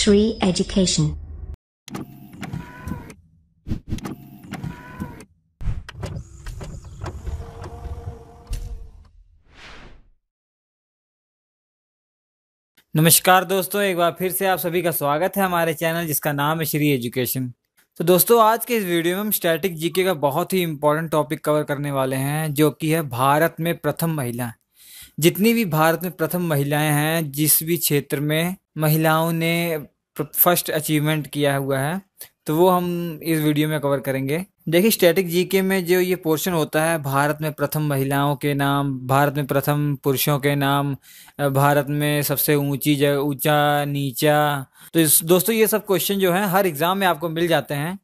Luxury education. नमस्कार दोस्तों एक बार फिर से आप सभी का स्वागत है हमारे चैनल जिसका नाम है श्री एजुकेशन तो दोस्तों आज के इस वीडियो में हम स्टैटिक जीके का बहुत ही इम्पोर्टेंट टॉपिक कवर करने वाले हैं जो कि है भारत में प्रथम महिला जितनी भी भारत में प्रथम महिलाएं हैं जिस भी क्षेत्र में महिलाओं ने फर्स्ट अचीवमेंट किया हुआ है तो वो हम इस वीडियो में कवर करेंगे देखिए स्टैटिक जीके में जो ये पोर्शन होता है भारत में प्रथम महिलाओं के नाम भारत में प्रथम पुरुषों के नाम भारत में सबसे ऊंची जगह ऊंचा नीचा तो इस, दोस्तों ये सब क्वेश्चन जो है हर एग्ज़ाम में आपको मिल जाते हैं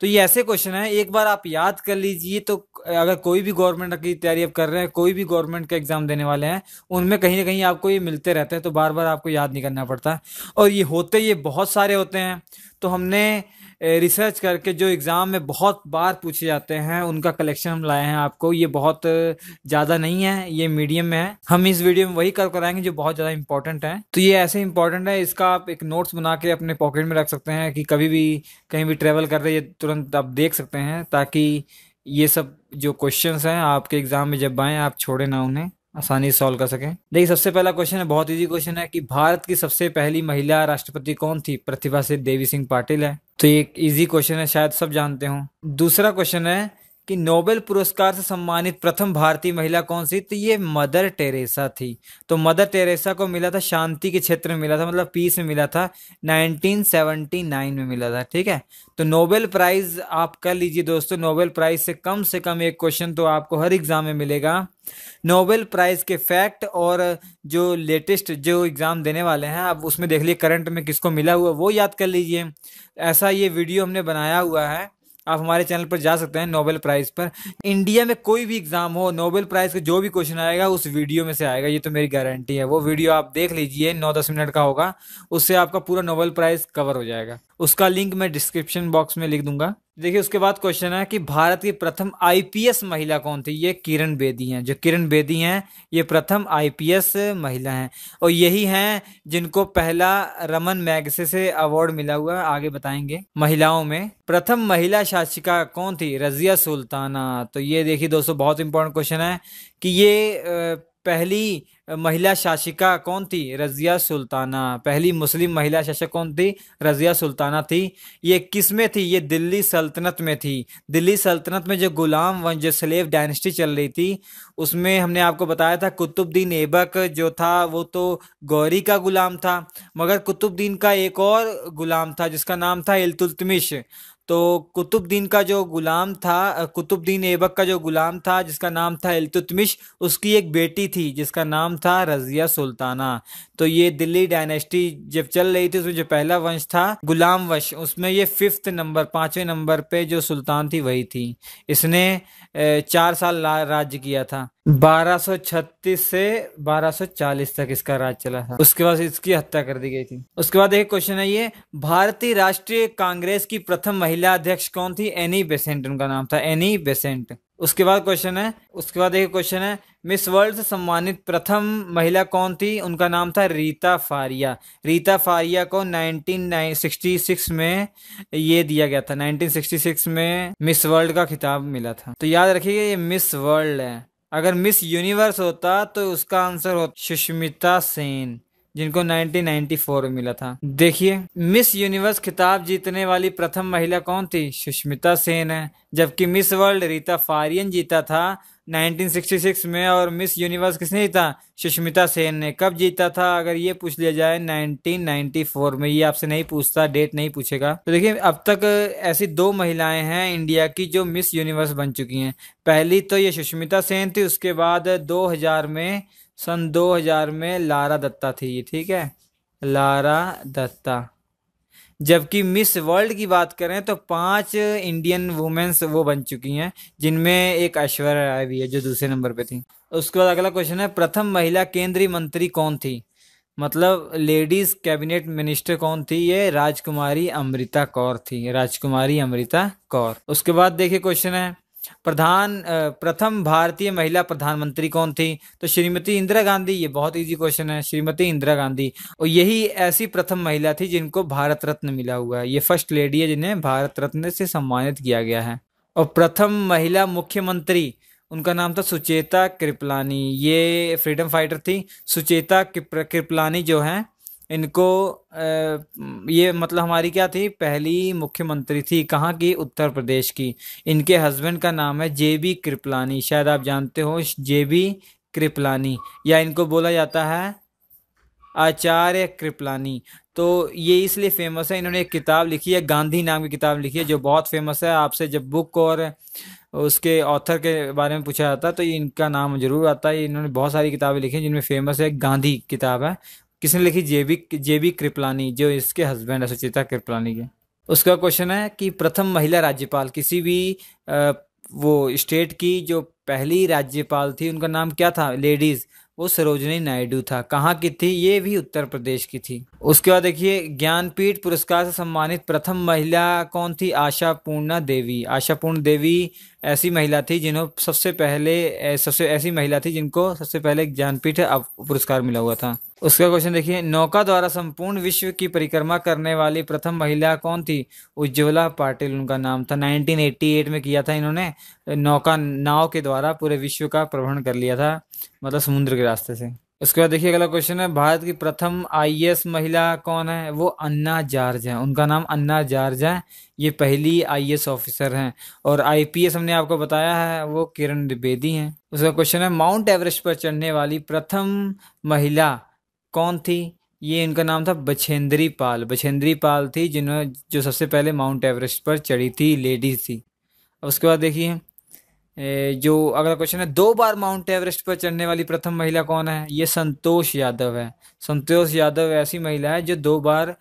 तो ये ऐसे क्वेश्चन है एक बार आप याद कर लीजिए तो अगर कोई भी गवर्नमेंट की तैयारी आप कर रहे हैं कोई भी गवर्नमेंट का एग्जाम देने वाले हैं उनमें कहीं ना कहीं आपको ये मिलते रहते हैं तो बार बार आपको याद नहीं करना पड़ता और ये होते ये बहुत सारे होते हैं तो हमने रिसर्च करके जो एग्ज़ाम में बहुत बार पूछे जाते हैं उनका कलेक्शन हम लाए हैं आपको ये बहुत ज़्यादा नहीं है ये मीडियम में है हम इस वीडियो में वही कर कराएंगे जो बहुत ज़्यादा इंपॉर्टेंट है तो ये ऐसे इंपॉर्टेंट है इसका आप एक नोट्स बना के अपने पॉकेट में रख सकते हैं कि कभी भी कहीं भी ट्रेवल कर रहे ये तुरंत आप देख सकते हैं ताकि ये सब जो क्वेश्चन हैं आपके एग्जाम में जब आए आप छोड़े ना उन्हें आसानी से सॉल्व कर सकें देखिए सबसे पहला क्वेश्चन है बहुत इजी क्वेश्चन है कि भारत की सबसे पहली महिला राष्ट्रपति कौन थी प्रतिभा से देवी सिंह पाटिल है तो ये एक इजी क्वेश्चन है शायद सब जानते हो दूसरा क्वेश्चन है कि नोबेल पुरस्कार से सम्मानित प्रथम भारतीय महिला कौन सी तो ये मदर टेरेसा थी तो मदर टेरेसा को मिला था शांति के क्षेत्र में मिला था मतलब पीस में मिला था 1979 में मिला था ठीक है तो नोबेल प्राइज आप कर लीजिए दोस्तों नोबेल प्राइज से कम से कम एक क्वेश्चन तो आपको हर एग्जाम में मिलेगा नोबेल प्राइज के फैक्ट और जो लेटेस्ट जो एग्ज़ाम देने वाले हैं आप उसमें देख लीजिए करंट में किसको मिला हुआ वो याद कर लीजिए ऐसा ये वीडियो हमने बनाया हुआ है आप हमारे चैनल पर जा सकते हैं नोबेल प्राइज़ पर इंडिया में कोई भी एग्ज़ाम हो नोबेल प्राइज़ का जो भी क्वेश्चन आएगा उस वीडियो में से आएगा ये तो मेरी गारंटी है वो वीडियो आप देख लीजिए नौ दस मिनट का होगा उससे आपका पूरा नोबेल प्राइज़ कवर हो जाएगा उसका लिंक मैं डिस्क्रिप्शन बॉक्स में लिख दूंगा देखिए उसके बाद क्वेश्चन है कि भारत की प्रथम आईपीएस महिला कौन थी ये किरण बेदी हैं जो किरण बेदी हैं ये प्रथम आईपीएस महिला हैं और यही हैं जिनको पहला रमन मैगसे से अवार्ड मिला हुआ आगे बताएंगे महिलाओं में प्रथम महिला शासिका कौन थी रजिया सुल्ताना तो ये देखिए दोस्तों बहुत इंपॉर्टेंट क्वेश्चन है कि ये पहली महिला शासिका कौन थी रजिया सुल्ताना पहली मुस्लिम महिला शासक कौन थी रजिया सुल्ताना थी ये किस में थी ये दिल्ली सल्तनत में थी दिल्ली सल्तनत में जो गुलाम वंश जो स्लेव डायनेस्टी चल रही थी उसमें हमने आपको बताया था कुतुबद्दीन ऐबक जो था वो तो गौरी का गुलाम था मगर कुतुबद्दीन का एक और गुलाम था जिसका नाम था इलतुलतमिश तो कुतुबद्दीन का जो गुलाम था कुतुबद्दीन ऐबक का जो गुलाम था जिसका नाम था इलतुतमिश उसकी एक बेटी थी जिसका नाम था रजिया सुल्ताना तो ये दिल्ली डायनेस्टी जब चल रही थी उसमें जो पहला वंश था गुलाम वंश उसमें ये फिफ्थ नंबर पाँचवें नंबर पे जो सुल्तान थी वही थी इसने चार साल राज्य किया था 1236 से 1240 तक इसका राज चला था उसके बाद इसकी हत्या कर दी गई थी उसके बाद एक क्वेश्चन है ये भारतीय राष्ट्रीय कांग्रेस की प्रथम महिला अध्यक्ष कौन थी एनी बेसेंट उनका नाम था एनी बेसेंट उसके बाद क्वेश्चन है उसके बाद एक क्वेश्चन है मिस वर्ल्ड से सम्मानित प्रथम महिला कौन थी उनका नाम था रीता फारिया रीता फारिया को 1966 में ये दिया गया था 1966 में मिस वर्ल्ड का खिताब मिला था तो याद रखिये ये मिस वर्ल्ड है अगर मिस यूनिवर्स होता तो उसका आंसर होता सुष्मिता सेन जिनको 1994 में मिला था देखिए मिस यूनिवर्स खिताब जीतने वाली प्रथम महिला कौन थी सुष्मिता सेन है जबकि मिस वर्ल्ड रीता फारियन जीता था 1966 में और मिस यूनिवर्स किसने जीता सुष्मिता सेन ने कब जीता था अगर ये पूछ लिया जाए 1994 में ये आपसे नहीं पूछता डेट नहीं पूछेगा तो देखिए अब तक ऐसी दो महिलाएं हैं इंडिया की जो मिस यूनिवर्स बन चुकी हैं पहली तो ये सुष्मिता सेन थी उसके बाद 2000 में सन 2000 में लारा दत्ता थी ये ठीक है लारा दत्ता जबकि मिस वर्ल्ड की बात करें तो पांच इंडियन वुमेन्स वो बन चुकी हैं जिनमें एक ऐश्वर्या राय भी है जो दूसरे नंबर पे थी उसके बाद अगला क्वेश्चन है प्रथम महिला केंद्रीय मंत्री कौन थी मतलब लेडीज कैबिनेट मिनिस्टर कौन थी ये राजकुमारी अमृता कौर थी राजकुमारी अमृता कौर उसके बाद देखिए क्वेश्चन है प्रधान प्रथम भारतीय महिला प्रधानमंत्री कौन थी तो श्रीमती इंदिरा गांधी ये बहुत इजी क्वेश्चन है श्रीमती इंदिरा गांधी और यही ऐसी प्रथम महिला थी जिनको भारत रत्न मिला हुआ है ये फर्स्ट लेडी है जिन्हें भारत रत्न से सम्मानित किया गया है और प्रथम महिला मुख्यमंत्री उनका नाम था सुचेता कृपलानी ये फ्रीडम फाइटर थी सुचेता कृपलानी जो हैं इनको ये मतलब हमारी क्या थी पहली मुख्यमंत्री थी कहाँ की उत्तर प्रदेश की इनके हस्बैंड का नाम है जे बी कृपलानी शायद आप जानते हो जे बी कृपलानी या इनको बोला जाता है आचार्य कृपलानी तो ये इसलिए फेमस है इन्होंने एक किताब लिखी है गांधी नाम की किताब लिखी है जो बहुत फेमस है आपसे जब बुक और उसके ऑथर के बारे में पूछा जाता है तो इनका नाम जरूर आता है इन्होंने बहुत सारी किताबें लिखी हैं जिनमें फेमस है गांधी किताब है किसने लिखी जेबी जेबी कृपलानी जो इसके हस्बैंड है सुचिता कृपलानी के उसका क्वेश्चन है कि प्रथम महिला राज्यपाल किसी भी वो स्टेट की जो पहली राज्यपाल थी उनका नाम क्या था लेडीज़ वो सरोजनी नायडू था कहाँ की थी ये भी उत्तर प्रदेश की थी उसके बाद देखिए ज्ञानपीठ पुरस्कार से सम्मानित प्रथम महिला कौन थी आशा पूर्णा देवी आशा पूर्ण देवी ऐसी महिला थी जिन्हों सबसे पहले सबसे ऐसी महिला थी जिनको सबसे पहले ज्ञानपीठ पुरस्कार मिला हुआ था उसका क्वेश्चन देखिए नौका द्वारा संपूर्ण विश्व की परिक्रमा करने वाली प्रथम महिला कौन थी उज्ज्वला पाटिल उनका नाम था 1988 में किया था इन्होंने नौका नाव के द्वारा पूरे विश्व का प्रवहन कर लिया था मतलब समुद्र के रास्ते से उसके बाद देखिए अगला क्वेश्चन है भारत की प्रथम आईएएस महिला कौन है वो अन्ना जार्ज है उनका नाम अन्ना जार्ज है ये पहली आईएएस ऑफिसर हैं और आईपीएस हमने आपको बताया है वो किरण द्विवेदी हैं उसका क्वेश्चन है माउंट एवरेस्ट पर चढ़ने वाली प्रथम महिला कौन थी ये इनका नाम था बछेंद्री पाल बछेंद्री पाल थी जिन्होंने जो सबसे पहले माउंट एवरेस्ट पर चढ़ी थी लेडीज थी अब उसके बाद देखिए जो अगला क्वेश्चन है दो बार माउंट एवरेस्ट पर चढ़ने वाली प्रथम महिला कौन है ये संतोष यादव है संतोष यादव ऐसी महिला है जो दो बार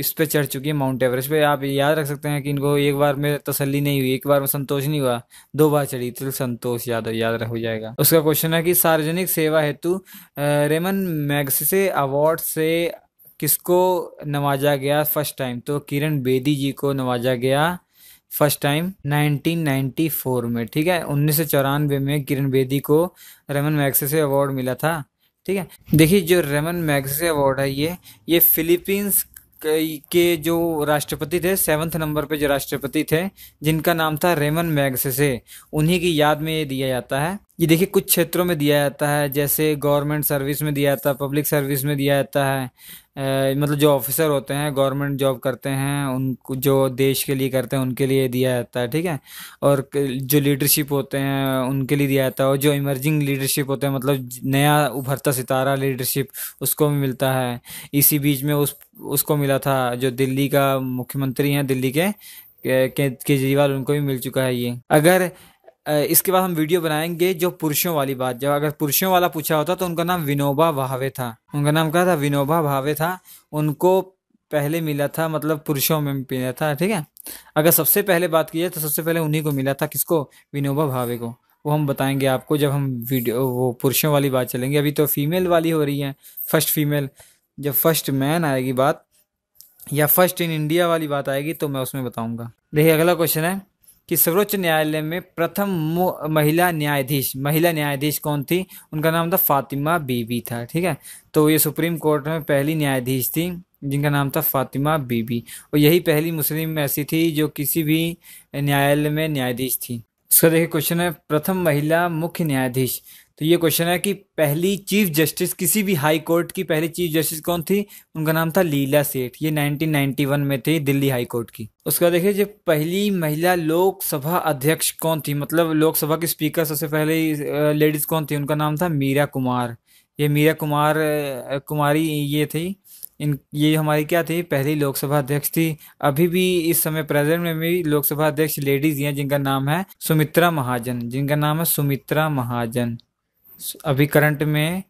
इस पे चढ़ चुकी है माउंट एवरेस्ट पे आप याद रख सकते हैं कि इनको एक बार में तसल्ली नहीं हुई एक बार में संतोष नहीं हुआ दो बार चढ़ी तो संतोष यादव याद हो जाएगा उसका क्वेश्चन है कि सार्वजनिक सेवा हेतु रेमन से अवार्ड से किसको नवाजा गया फर्स्ट टाइम तो किरण बेदी जी को नवाजा गया फर्स्ट टाइम 1994 में ठीक है उन्नीस में किरण बेदी को रेमन से अवार्ड मिला था ठीक है देखिए जो रेमन मैगसेसे अवार्ड है ये ये फिलीपींस के जो राष्ट्रपति थे सेवन्थ नंबर पे जो राष्ट्रपति थे जिनका नाम था रेमन मैग्सेसे उन्हीं की याद में ये दिया जाता है ये देखिए कुछ क्षेत्रों में दिया जाता है जैसे गवर्नमेंट सर्विस में दिया जाता है पब्लिक सर्विस में दिया जाता है मतलब जो ऑफिसर होते हैं गवर्नमेंट जॉब करते हैं उनको जो देश के लिए करते हैं उनके लिए दिया जाता है ठीक है और जो लीडरशिप होते हैं उनके लिए दिया जाता है और जो इमर्जिंग लीडरशिप होते हैं मतलब नया उभरता सितारा लीडरशिप उसको भी मिलता है इसी बीच में उस उसको मिला था जो दिल्ली का मुख्यमंत्री हैं दिल्ली के केजरीवाल उनको भी मिल चुका है ये अगर इसके बाद हम वीडियो बनाएंगे जो पुरुषों वाली बात जब अगर पुरुषों वाला पूछा होता तो उनका नाम विनोबा भावे था उनका नाम क्या था विनोबा भावे था उनको पहले मिला था मतलब पुरुषों में मिला था ठीक है अगर सबसे पहले बात की जाए तो सबसे पहले उन्हीं को मिला था किसको विनोबा भावे को वो हम बताएंगे आपको जब हम वीडियो वो पुरुषों वाली बात चलेंगे अभी तो फीमेल वाली हो रही है फर्स्ट फीमेल जब फर्स्ट मैन आएगी बात या फर्स्ट इन इंडिया वाली बात आएगी तो मैं उसमें बताऊंगा देखिए अगला क्वेश्चन है कि सर्वोच्च न्यायालय में प्रथम महिला न्यायाधीश महिला न्यायाधीश कौन थी उनका नाम था फातिमा बीबी था ठीक है तो ये सुप्रीम कोर्ट में पहली न्यायाधीश थी जिनका नाम था फातिमा बीबी और यही पहली मुस्लिम ऐसी थी जो किसी भी न्यायालय में न्यायाधीश थी उसका देखिए क्वेश्चन है प्रथम महिला मुख्य न्यायाधीश तो ये क्वेश्चन है कि पहली चीफ जस्टिस किसी भी हाई कोर्ट की पहली चीफ जस्टिस कौन थी उनका नाम था लीला सेठ ये 1991 में थी दिल्ली हाई कोर्ट की उसका देखिए जो पहली महिला लोकसभा अध्यक्ष कौन थी मतलब लोकसभा की स्पीकर सबसे पहले लेडीज कौन थी उनका नाम था मीरा कुमार ये मीरा कुमार कुमारी ये थी इन ये हमारी क्या थी पहली लोकसभा अध्यक्ष थी अभी भी इस समय प्रेजेंट में भी लोकसभा अध्यक्ष लेडीज हैं जिनका नाम है सुमित्रा महाजन जिनका नाम है सुमित्रा महाजन अभी करंट में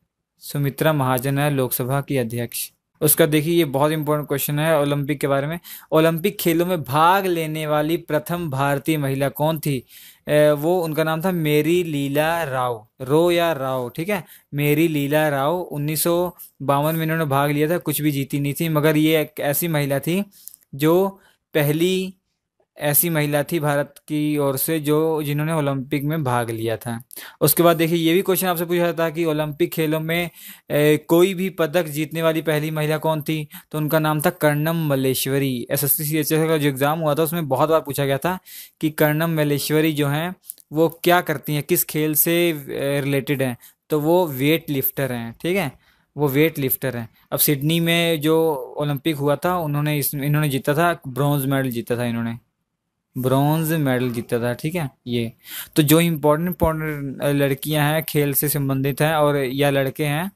सुमित्रा महाजन है लोकसभा की अध्यक्ष उसका देखिए ये बहुत इंपॉर्टेंट क्वेश्चन है ओलंपिक के बारे में ओलंपिक खेलों में भाग लेने वाली प्रथम भारतीय महिला कौन थी ए, वो उनका नाम था मेरी लीला राव रो या राव ठीक है मेरी लीला राव उन्नीस में इन्होंने भाग लिया था कुछ भी जीती नहीं थी मगर ये एक ऐसी महिला थी जो पहली ऐसी महिला थी भारत की ओर से जो जिन्होंने ओलंपिक में भाग लिया था उसके बाद देखिए ये भी क्वेश्चन आपसे पूछा था कि ओलंपिक खेलों में ए, कोई भी पदक जीतने वाली पहली महिला कौन थी तो उनका नाम था Karnam Malleswari S S C H S का जो एग्ज़ाम हुआ था उसमें बहुत बार पूछा गया था कि कर्णम मलेश्वरी जो हैं वो क्या करती हैं किस खेल से रिलेटेड हैं तो वो वेट लिफ्टर हैं ठीक है वो वेट लिफ्टर हैं अब सिडनी में जो ओलंपिक हुआ था उन्होंने इस इन्होंने जीता था ब्रॉन्ज मेडल जीता था इन्होंने ब्रॉन्ज मेडल जीता था ठीक है ये तो जो इम्पोर्टेंट इम्पोर्टेंट लड़कियां हैं खेल से संबंधित हैं और या लड़के हैं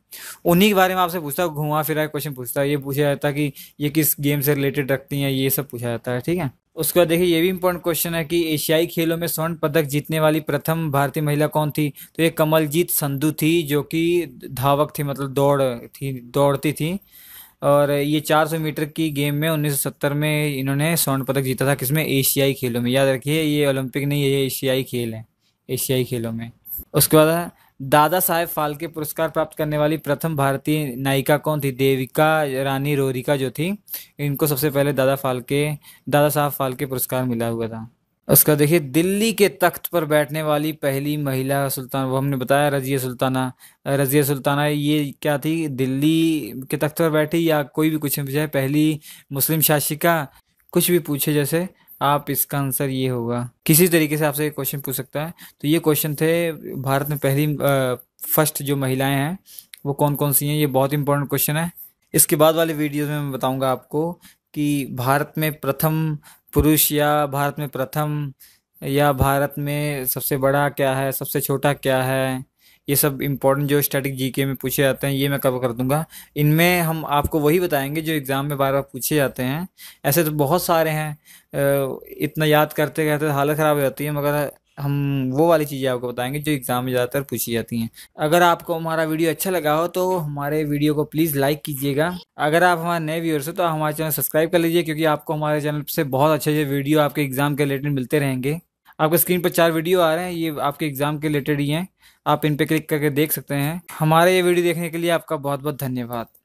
उन्हीं के बारे में आपसे पूछता घुमा फिरा क्वेश्चन पूछता है ये पूछा जाता है कि ये किस गेम से रिलेटेड रखती हैं ये सब पूछा जाता है ठीक है उसके बाद देखिए ये भी इम्पोर्टेंट क्वेश्चन है कि एशियाई खेलों में स्वर्ण पदक जीतने वाली प्रथम भारतीय महिला कौन थी तो ये कमलजीत संधू थी जो कि धावक थी मतलब दौड़ थी दौड़ती थी और ये 400 मीटर की गेम में 1970 में इन्होंने स्वर्ण पदक जीता था किसमें एशियाई खेलों में याद रखिए ये ओलंपिक नहीं है ये एशियाई खेल है एशियाई खेलों में उसके बाद दादा साहेब फाल्के पुरस्कार प्राप्त करने वाली प्रथम भारतीय नायिका कौन थी देविका रानी रोरिका जो थी इनको सबसे पहले दादा फाल्के दादा साहब फाल्के पुरस्कार मिला हुआ था उसका देखिए दिल्ली के तख्त पर बैठने वाली पहली महिला सुल्तान वो हमने बताया रजिया सुल्ताना रजिया सुल्ताना ये क्या थी दिल्ली के तख्त पर बैठी या कोई भी कुछ पूछा पहली मुस्लिम शासिका कुछ भी पूछे जैसे आप इसका आंसर ये होगा किसी तरीके से आपसे क्वेश्चन पूछ सकता है तो ये क्वेश्चन थे भारत में पहली फर्स्ट जो महिलाएं हैं वो कौन कौन सी हैं ये बहुत इंपॉर्टेंट क्वेश्चन है इसके बाद वाले वीडियोस में मैं बताऊंगा आपको कि भारत में प्रथम पुरुष या भारत में प्रथम या भारत में सबसे बड़ा क्या है सबसे छोटा क्या है ये सब इम्पोर्टेंट जो स्टैटिक जीके में पूछे जाते हैं ये मैं कवर कर दूंगा इनमें हम आपको वही बताएंगे जो एग्ज़ाम में बार बार पूछे जाते हैं ऐसे तो बहुत सारे हैं इतना याद करते करते हालत ख़राब हो जाती है मगर हम वो वाली चीज़ें आपको बताएंगे जो एग्ज़ाम में ज़्यादातर पूछी जाती हैं अगर आपको हमारा वीडियो अच्छा लगा हो तो हमारे वीडियो को प्लीज़ लाइक कीजिएगा अगर आप हमारे नए व्यूअर्स हो तो हमारे चैनल सब्सक्राइब कर लीजिए क्योंकि आपको हमारे चैनल से बहुत अच्छे अच्छे वीडियो आपके एग्ज़ाम के रिलेटेड मिलते रहेंगे आपके स्क्रीन पर चार वीडियो आ रहे हैं ये आपके एग्ज़ाम के रिलेटेड ही हैं आप इन पर क्लिक करके देख सकते हैं हमारे ये वीडियो देखने के लिए आपका बहुत बहुत धन्यवाद